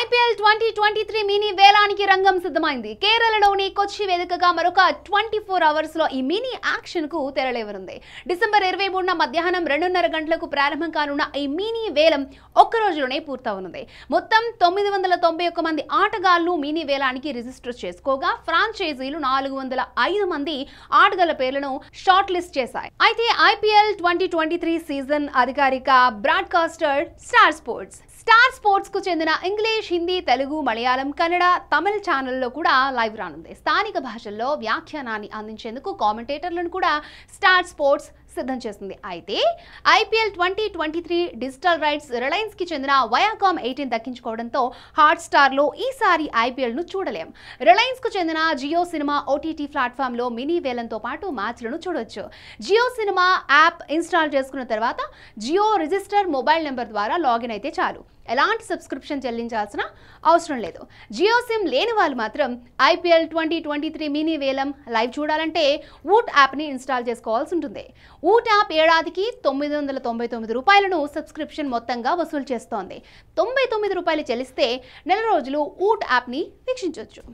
IPL twenty twenty three mini వేలానికి రంగం సిద్ధమైంది కేరళలోని కొచ్చి వేదికగా మరొక ట్వంటీ ఫోర్ అవర్స్ లో ఈ మినీ యాక్షన్ కు తెరలేవనుంది డిసెంబర్ ఇరవై మూడున మధ్యాహ్నం రెండున్నర గంటలకు ప్రారంభం కానున్న ఈ మినీ వేలం ఒక్క రోజులోనే పూర్తవనుంది మొత్తం తొమ్మిది వందల తొంభై ఒక్క మంది ఆటగాళ్లు మినీ వేలానికి రిజిస్టర్ చేసుకోగా ఫ్రాంచైజీలు నాలుగు వందల ఐదు మంది ఆటగాళ్ల పేర్లను షార్ట్ లిస్ట్ చేశాయి అయితే IPL twenty twenty three season అధికారిక broadcaster Star Sports Star Sports కు చెందిన ఇంగ్లీష్ ఇంగ్లీష్ హిందీ తెలుగు మలయాళం కన్నడ తమిళ ఛానల్లో కూడా లైవ్ రానుంది స్థానిక భాషల్లో వ్యాఖ్యానాన్ని అందించేందుకు కామెంటేటర్లను కూడా స్టార్ స్పోర్ట్స్ సిద్ధం చేస్తుంది అయితే IPL twenty twenty three digital rights Reliance కి చెందిన వయాకామ్ ఎయిటీన్ దక్కించుకోవడంతో లో ఈసారి ను చూడలేం రిలయన్స్కు చెందిన జియో సినిమా ఓటీటీ ప్లాట్ఫామ్లో మినీ వేలంతో పాటు మ్యాచ్లను చూడొచ్చు జియో సినిమా యాప్ ఇన్స్టాల్ చేసుకున్న తర్వాత జియో రిజిస్టర్ మొబైల్ నెంబర్ ద్వారా లాగిన్ అయితే చాలు ఎలాంటి సబ్స్క్రిప్షన్ చెల్లించాల్సిన అవసరం లేదు జియో సిమ్ లేని వాళ్ళు మాత్రం IPL twenty twenty three mini వేలం లైవ్ చూడాలంటే ఊట్ యాప్ని ఇన్స్టాల్ చేసుకోవాల్సి ఉంటుంది ఊట్ యాప్ ఏడాదికి తొమ్మిది వందల తొంభై తొమ్మిది రూపాయలను సబ్స్క్రిప్షన్ మొత్తంగా వసూలు చేస్తోంది తొంభై తొమ్మిది రూపాయలు చెల్లిస్తే నెల రోజులు ఊట్ యాప్ని వీక్షించవచ్చు